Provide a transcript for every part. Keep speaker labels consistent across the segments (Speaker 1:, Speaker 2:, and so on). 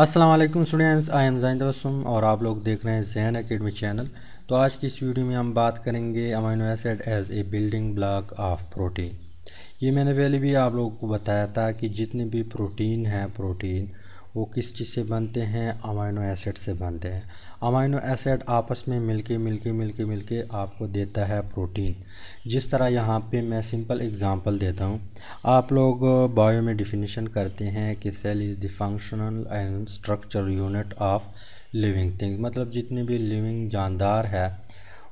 Speaker 1: Aslam students I am Zain Tabassum और आप लोग देख रहे हैं जैन अकेडमी चैनल तो आज की इस वीडियो में हम बात करेंगे amino acid as a building block of protein ये मैंने पहले भी आप लोगों को बताया था कि जितने भी प्रोटीन हैं प्रोटीन वो किस चीज़ से बनते हैं अमाइनो एसिड से बनते हैं अमाइनो एसिड आपस में मिलके मिलके मिलके मिलके आपको देता है प्रोटीन जिस तरह यहाँ पे मैं सिंपल एग्जांपल देता हूँ आप लोग बायो में डिफिनीशन करते हैं कि cell is the functional and structure unit of living thing मतलब जितने भी लिविंग जानदार है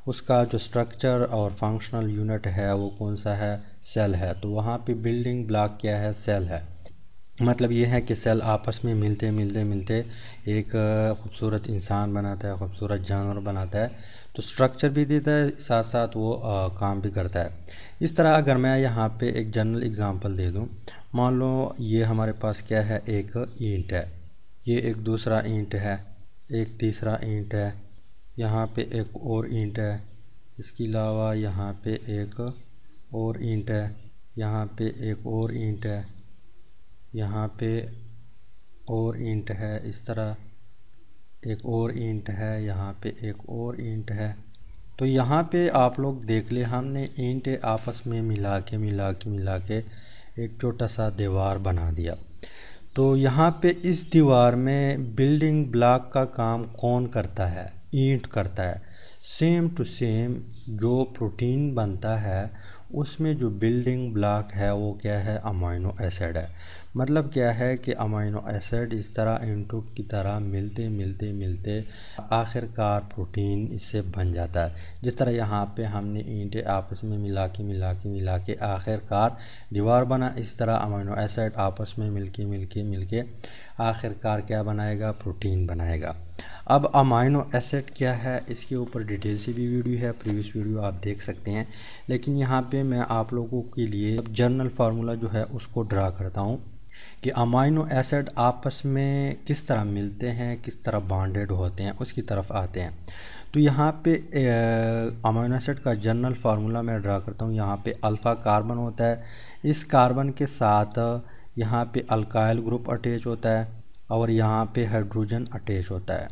Speaker 1: उसका जो स्ट्रक्चर और फंक्शनल यूनिट है वो कौन सा है सेल है तो वहाँ पे बिल्डिंग ब्लॉक क्या है सेल है मतलब ये है कि सेल आपस में मिलते मिलते मिलते एक खूबसूरत इंसान बनाता है खूबसूरत जानवर बनाता है तो स्ट्रक्चर भी देता है साथ साथ वो आ, काम भी करता है इस तरह अगर मैं यहाँ पे एक जनरल एग्ज़ाम्पल दे दूँ मान लो ये हमारे पास क्या है एक ईंट है ये एक दूसरा ईंट है एक तीसरा ईंट है यहाँ पे एक और ईंट है इसके अलावा यहाँ पे एक और ईंट है यहाँ पे एक और ईंट है यहाँ पे और इंट है इस तरह एक और इंट है यहाँ पे एक और इंट है तो यहाँ पे आप लोग देख ले हमने इंट आपस में मिला के मिला के मिला के एक छोटा सा दीवार बना दिया तो यहाँ पे इस दीवार में बिल्डिंग ब्लॉक का काम कौन करता है ईंट करता है सेम टू सेम जो प्रोटीन बनता है उसमें जो बिल्डिंग ब्लॉक है वो क्या है अमाइनो एसिड है मतलब क्या है कि अमाइनो एसिड इस तरह इनटू की तरह मिलते मिलते मिलते आखिरकार प्रोटीन इससे बन जाता है जिस तरह यहाँ पे हमने ईंटें आपस में मिला के मिला के मिला के आखिरकार दीवार बना इस तरह अमाइनो एसिड आपस में मिलके मिलके मिलके आखिरकार क्या बनाएगा प्रोटीन बनाएगा अब अमाइनो एसिड क्या है इसके ऊपर डिटेल से भी वीडियो है प्रीवियस वीडियो आप देख सकते हैं लेकिन यहाँ पे मैं आप लोगों के लिए जर्नल फार्मूला जो है उसको ड्रा करता हूँ कि अमाइनो एसिड आपस में किस तरह मिलते हैं किस तरह बॉन्डेड होते हैं उसकी तरफ आते हैं तो यहाँ पे अमाइनो एसिड का जनरल फार्मूला मैं ड्रा करता हूँ यहाँ पे अल्फ़ा कार्बन होता है इस कार्बन के साथ यहाँ पे अल्काइल ग्रुप अटैच होता है और यहाँ पे हाइड्रोजन अटैच होता है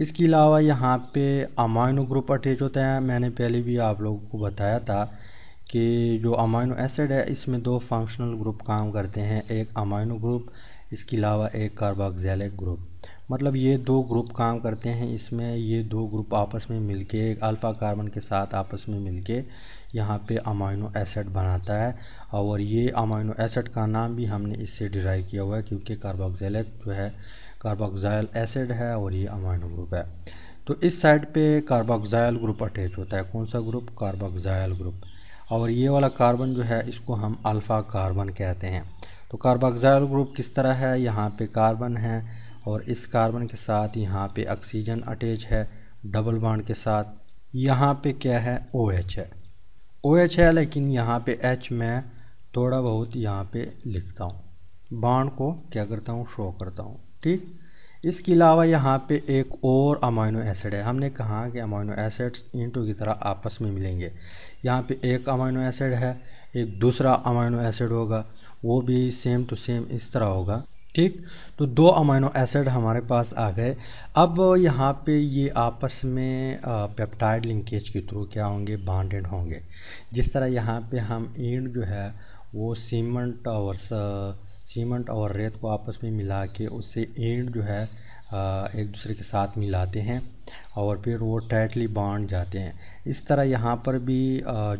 Speaker 1: इसके अलावा यहाँ पे अमाइनो ग्रुप अटैच होते हैं मैंने पहले भी आप लोगों को बताया था कि जो अमाइनो एसिड है इसमें दो फंक्शनल ग्रुप काम करते हैं एक अमाइनो ग्रुप इसके अलावा एक कार्बोक्सैलिक ग्रुप मतलब ये दो ग्रुप काम करते हैं इसमें ये दो ग्रुप आपस में मिलके एक अल्फ़ा कार्बन के साथ आपस में मिलके यहाँ पे अमाइनो एसिड बनाता है और ये अमाइनो एसिड का नाम भी हमने इससे डिराइव किया हुआ है क्योंकि कार्बोक्सैलिक जो है कार्बोक्साइल एसिड है और ये अमाइनो ग्रुप है तो इस साइड पे कार्बोक्साइल ग्रुप अटैच होता है कौन सा ग्रुप कार्बोक्साइल ग्रुप और ये वाला कार्बन जो है इसको हम अल्फ़ा कार्बन कहते हैं तो कार्बोक्साइल ग्रुप किस तरह है यहाँ पे कार्बन है और इस कार्बन के साथ यहाँ पे ऑक्सीजन अटैच है डबल बाड के साथ यहाँ पे क्या है ओ OH है ओ OH है लेकिन यहाँ पे एच मैं थोड़ा बहुत यहाँ पे लिखता हूँ बाण को क्या करता हूँ शो करता हूँ ठीक इसके अलावा यहाँ पे एक और अमाइनो एसिड है हमने कहा कि अमाइनो एसिड्स इंटू की तरह आपस में मिलेंगे यहाँ पे एक अमाइनो एसिड है एक दूसरा अमाइनो एसिड होगा वो भी सेम टू सेम इस तरह होगा ठीक तो दो अमाइनो एसिड हमारे पास आ गए अब यहाँ पे ये आपस में पेप्टाइड लिंकेज के थ्रू क्या होंगे बॉन्डेड होंगे जिस तरह यहाँ पे हम इंड जो है वो सीमेंट और सीमेंट और रेत को आपस में मिला के उससे एंड जो है एक दूसरे के साथ मिलाते हैं और फिर वो टाइटली बांध जाते हैं इस तरह यहाँ पर भी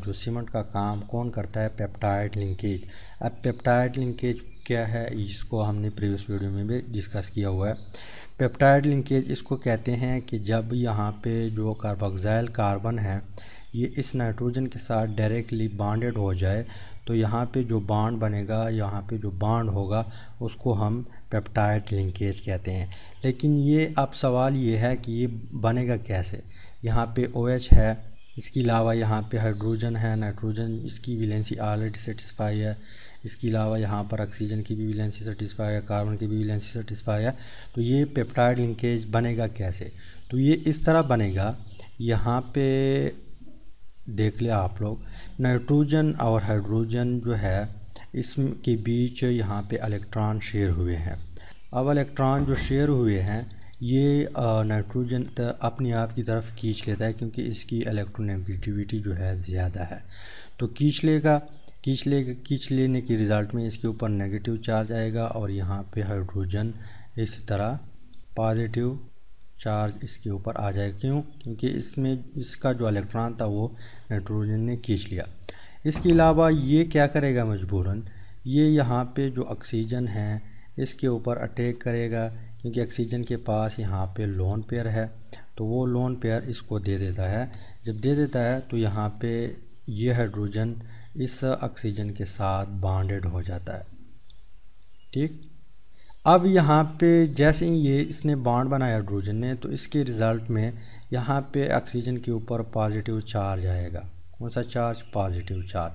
Speaker 1: जो सीमेंट का काम कौन करता है पेप्टाइड लिंकेज अब पेप्टाइड लिंकेज क्या है इसको हमने प्रीवियस वीडियो में भी डिस्कस किया हुआ है पेप्टाइड लिंकेज इसको कहते हैं कि जब यहाँ पे जो कार्बोक्साइल कार्बन है ये इस नाइट्रोजन के साथ डायरेक्टली बॉन्डेड हो जाए तो यहाँ पे जो बाड बनेगा यहाँ पे जो बाड होगा उसको हम पेप्टाइड लिंकेज कहते हैं लेकिन ये अब सवाल ये है कि ये बनेगा कैसे यहाँ पे ओ OH है इसके अलावा यहाँ पे हाइड्रोजन है नाइट्रोजन इसकी विलेंसी ऑलरेडी सेटिस्फाई है इसके अलावा यहाँ पर ऑक्सीजन की भी विलेंसी सेटिस्फाई है कार्बन की भी विलेंसी सेटिस्फाई है तो ये पेप्टाइड लिंकेज बनेगा कैसे तो ये इस तरह बनेगा यहाँ पे देख लिया आप लोग नाइट्रोजन और हाइड्रोजन जो है इसके बीच यहाँ पे इलेक्ट्रॉन शेयर हुए हैं अब इलेक्ट्रॉन जो शेयर हुए हैं ये नाइट्रोजन अपने आप की तरफ खींच लेता है क्योंकि इसकी इलेक्ट्रोनेगेटिविटी जो है ज़्यादा है तो खींच लेगा खींच लेगा खींच लेने के रिज़ल्ट में इसके ऊपर नेगेटिव चार्ज आएगा और यहाँ पे हाइड्रोजन इस तरह पॉजिटिव चार्ज इसके ऊपर आ जाए क्यों क्योंकि इसमें इसका जो इलेक्ट्रॉन था वो नाइट्रोजन ने खींच लिया इसके अलावा ये क्या करेगा मजबूरन ये यहाँ पे जो ऑक्सीजन है इसके ऊपर अटैक करेगा क्योंकि ऑक्सीजन के पास यहाँ पे लोन पेयर है तो वो लोन पेयर इसको दे देता है जब दे देता है तो यहाँ पे ये हाइड्रोजन इस ऑक्सीजन के साथ बाउंडेड हो जाता है ठीक अब यहाँ पे जैसे ही ये इसने बाड बनाया हाइड्रोजन ने तो इसके रिज़ल्ट में यहाँ पे ऑक्सीजन के ऊपर पॉजिटिव चार्ज आएगा कौन सा चार्ज पॉजिटिव चार्ज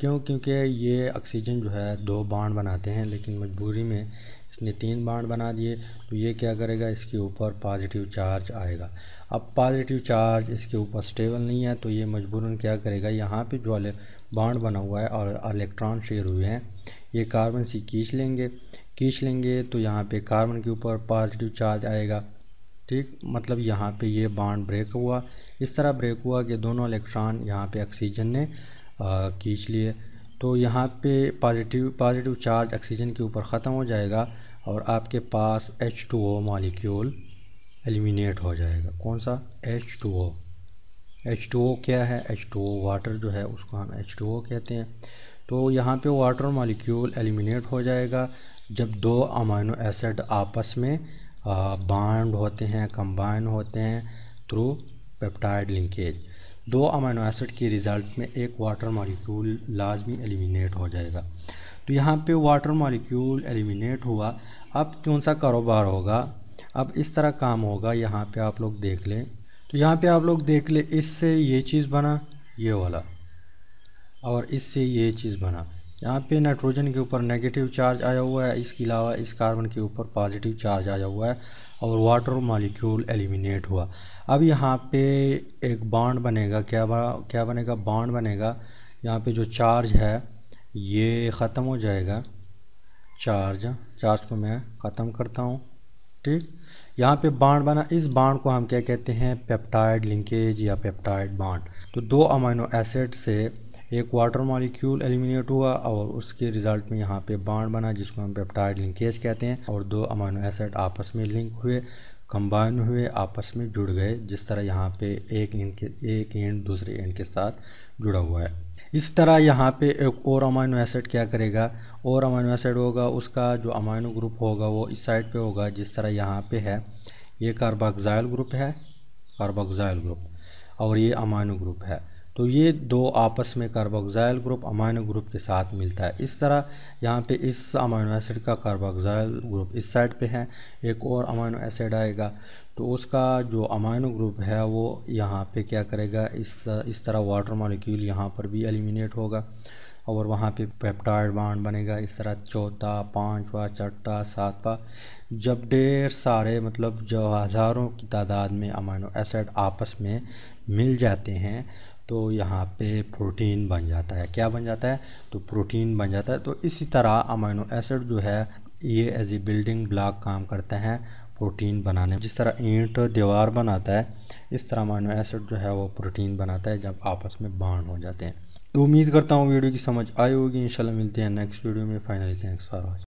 Speaker 1: क्यों क्योंकि ये ऑक्सीजन जो है दो बाड बनाते हैं लेकिन मजबूरी में इसने तीन बाड बना दिए तो ये क्या करेगा इसके ऊपर पॉजिटिव चार्ज आएगा अब पॉजिटिव चार्ज इसके ऊपर स्टेबल नहीं है तो ये मजबूरन क्या करेगा यहाँ पे जो बाड बना हुआ है और इलेक्ट्रॉन शेयर हुए हैं ये कार्बन सी खींच लेंगे खींच लेंगे तो यहाँ पे कार्बन के ऊपर पॉजिटिव चार्ज आएगा ठीक मतलब यहाँ पे ये बाड ब्रेक हुआ इस तरह ब्रेक हुआ कि दोनों इलेक्ट्रॉन यहाँ पे ऑक्सीजन ने खींच लिए तो यहाँ पे पॉजिटिव पॉजिटिव चार्ज ऑक्सीजन के ऊपर ख़त्म हो जाएगा और आपके पास H two O molecule eliminate हो जाएगा कौन सा H two O H two O क्या है एच टू ओ वाटर जो है उसको हम एच टू ओ कहते हैं तो यहाँ पे वाटर मालिक्यूल एलिमिनेट हो जाएगा जब दो अमाइनो एसिड आपस में बाड होते हैं कंबाइन होते हैं थ्रू पेप्टाइड लिंकेज दो अमाइनो एसिड के रिज़ल्ट में एक वाटर मालिक्यूल लाजमी एलिमिनेट हो जाएगा तो यहाँ पे वाटर मालिक्यूल एलिमिनेट हुआ अब कौन सा कारोबार होगा अब इस तरह काम होगा यहाँ पे आप लोग देख लें तो यहाँ पे आप लोग देख लें इससे ये चीज़ बना ये वाला और इससे ये चीज़ बना यहाँ पे नाइट्रोजन के ऊपर नेगेटिव चार्ज आया हुआ है इसके अलावा इस कार्बन के ऊपर पॉजिटिव चार्ज आया हुआ है और वाटर मालिक्यूल एलिमिनेट हुआ अब यहाँ पे एक बाड बनेगा क्या बा, क्या बनेगा बाड बनेगा यहाँ पे जो चार्ज है ये ख़त्म हो जाएगा चार्ज चार्ज को मैं ख़त्म करता हूँ ठीक यहाँ पे बाड बना इस बाड को हम क्या कहते हैं पेप्टाइड लिंकेज या पेप्टाइड बाड तो दो अमाइनो एसिड से एक वाटर मॉलिक्यूल एलिमिनेट हुआ और उसके रिजल्ट में यहाँ पे बाड बना जिसको हम पेप्टाइड लिंकेज कहते हैं और दो अमानो एसिड आपस में लिंक हुए कंबाइन हुए आपस में जुड़ गए जिस तरह यहाँ पे एक एंड के एक एंड दूसरे एंड के साथ जुड़ा हुआ है इस तरह यहाँ पे एक और अमाइनो एसिड क्या करेगा और अमाइनो एसिड होगा उसका जो अमाइनो ग्रुप होगा वो इस साइड पे होगा जिस तरह यहाँ पे है ये कार्बाक्साइल ग्रुप है कार्बाक्साइल ग्रुप और ये अमाइनो ग्रुप है तो ये दो आपस में कार्बोक्साइल ग्रुप अमाइनो ग्रुप के साथ मिलता है इस तरह यहाँ पे इस अमाइनो एसिड का कार्बोक्साइल ग्रुप इस साइड पे है एक और अमाइनो एसिड आएगा तो उसका जो अमाइनो ग्रुप है वो यहाँ पे क्या करेगा इस इस तरह वाटर मॉलिक्यूल यहाँ पर भी एलिमिनेट होगा और वहाँ पे पेप्टाइड बाड बनेगा इस तरह चौथा पाँचवा छठा सातवा जब ढेर सारे मतलब जो हज़ारों की तादाद में अमाइनो एसिड आपस में मिल जाते हैं तो यहाँ पे प्रोटीन बन जाता है क्या बन जाता है तो प्रोटीन बन जाता है तो इसी तरह अमाइनो एसिड जो है ये एज ए बिल्डिंग ब्लॉक काम करते हैं प्रोटीन बनाने में जिस तरह ईंट दीवार बनाता है इस तरह अमाइनो एसिड जो है वो प्रोटीन बनाता है जब आपस में बाढ़ हो जाते हैं तो उम्मीद करता हूँ वीडियो की समझ आई होगी इंशाल्लाह मिलते हैं नेक्स्ट वीडियो में फाइनली थैंक्स फॉर वॉचिंग